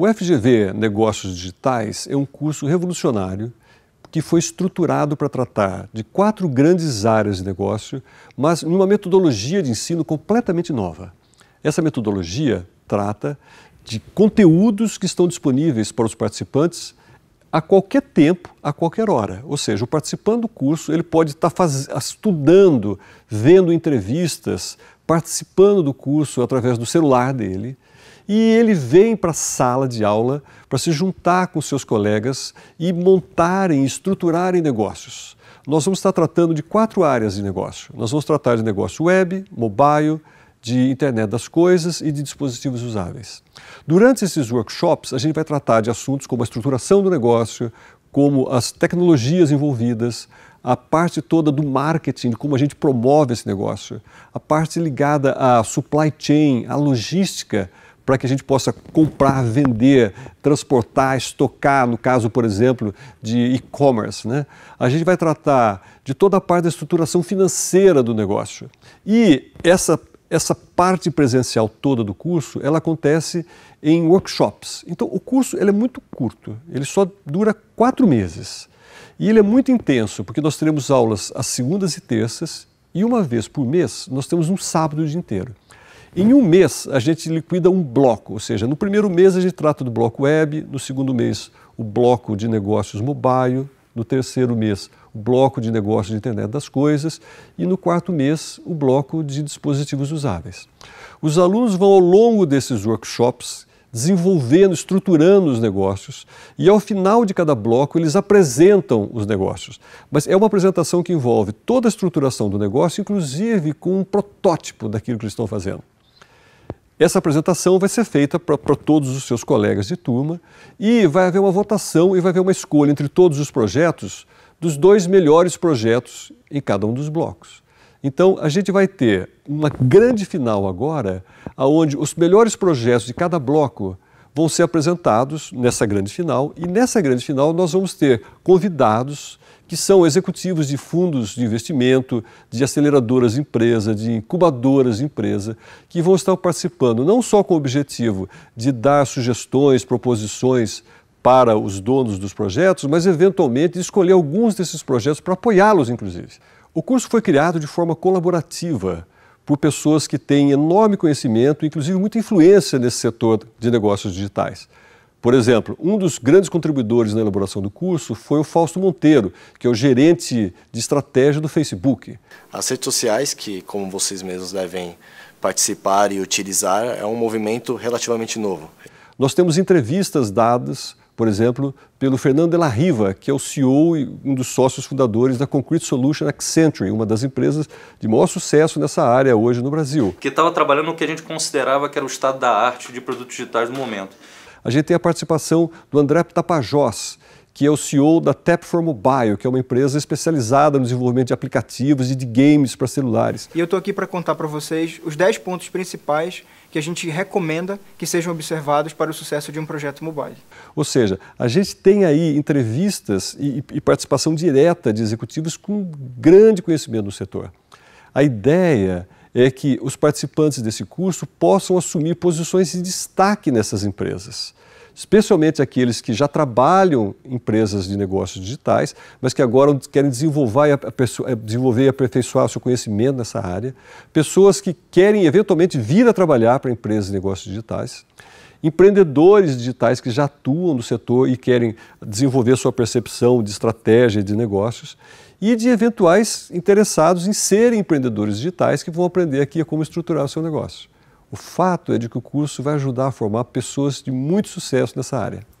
O FGV Negócios Digitais é um curso revolucionário que foi estruturado para tratar de quatro grandes áreas de negócio, mas numa metodologia de ensino completamente nova. Essa metodologia trata de conteúdos que estão disponíveis para os participantes a qualquer tempo, a qualquer hora. Ou seja, o participante do curso ele pode estar tá faz... Tá estudando, vendo entrevistas, participando do curso através do celular dele. E ele vem para a sala de aula para se juntar com seus colegas e montarem, estruturarem negócios. Nós vamos estar tratando de quatro áreas de negócio. Nós vamos tratar de negócio web, mobile, de internet das coisas e de dispositivos usáveis. Durante esses workshops, a gente vai tratar de assuntos como a estruturação do negócio, como as tecnologias envolvidas, a parte toda do marketing, de como a gente promove esse negócio, a parte ligada à supply chain, à logística para que a gente possa comprar, vender, transportar, estocar, no caso, por exemplo, de e-commerce. Né? A gente vai tratar de toda a parte da estruturação financeira do negócio. E essa, essa parte presencial toda do curso, ela acontece em workshops. Então, o curso ele é muito curto, ele só dura quatro meses. E ele é muito intenso, porque nós teremos aulas às segundas e terças, e uma vez por mês nós temos um sábado o dia inteiro. Em um mês, a gente liquida um bloco, ou seja, no primeiro mês a gente trata do bloco web, no segundo mês, o bloco de negócios mobile, no terceiro mês, o bloco de negócios de internet das coisas e no quarto mês, o bloco de dispositivos usáveis. Os alunos vão ao longo desses workshops desenvolvendo, estruturando os negócios e ao final de cada bloco eles apresentam os negócios. Mas é uma apresentação que envolve toda a estruturação do negócio, inclusive com um protótipo daquilo que eles estão fazendo. Essa apresentação vai ser feita para todos os seus colegas de turma e vai haver uma votação e vai haver uma escolha entre todos os projetos dos dois melhores projetos em cada um dos blocos. Então, a gente vai ter uma grande final agora, onde os melhores projetos de cada bloco vão ser apresentados nessa grande final. E nessa grande final nós vamos ter convidados que são executivos de fundos de investimento, de aceleradoras de empresa, de incubadoras de empresa, que vão estar participando não só com o objetivo de dar sugestões, proposições para os donos dos projetos, mas eventualmente escolher alguns desses projetos para apoiá-los, inclusive. O curso foi criado de forma colaborativa por pessoas que têm enorme conhecimento, inclusive muita influência nesse setor de negócios digitais. Por exemplo, um dos grandes contribuidores na elaboração do curso foi o Fausto Monteiro, que é o gerente de estratégia do Facebook. As redes sociais, que como vocês mesmos devem participar e utilizar, é um movimento relativamente novo. Nós temos entrevistas dadas por exemplo, pelo Fernando de la Riva, que é o CEO e um dos sócios fundadores da Concrete Solution Accenture, uma das empresas de maior sucesso nessa área hoje no Brasil. Que estava trabalhando no que a gente considerava que era o estado da arte de produtos digitais no momento. A gente tem a participação do André Tapajós, que é o CEO da tap for mobile que é uma empresa especializada no desenvolvimento de aplicativos e de games para celulares. E eu estou aqui para contar para vocês os 10 pontos principais que a gente recomenda que sejam observados para o sucesso de um projeto mobile. Ou seja, a gente tem aí entrevistas e, e participação direta de executivos com grande conhecimento do setor. A ideia é que os participantes desse curso possam assumir posições de destaque nessas empresas especialmente aqueles que já trabalham em empresas de negócios digitais, mas que agora querem desenvolver, a, eh, desenvolver e aperfeiçoar o seu conhecimento nessa área, pessoas que querem eventualmente vir a trabalhar para empresas de negócios digitais, empreendedores digitais que já atuam no setor e querem desenvolver sua percepção de estratégia de negócios e de eventuais interessados em serem empreendedores digitais que vão aprender aqui como estruturar o seu negócio. O fato é de que o curso vai ajudar a formar pessoas de muito sucesso nessa área.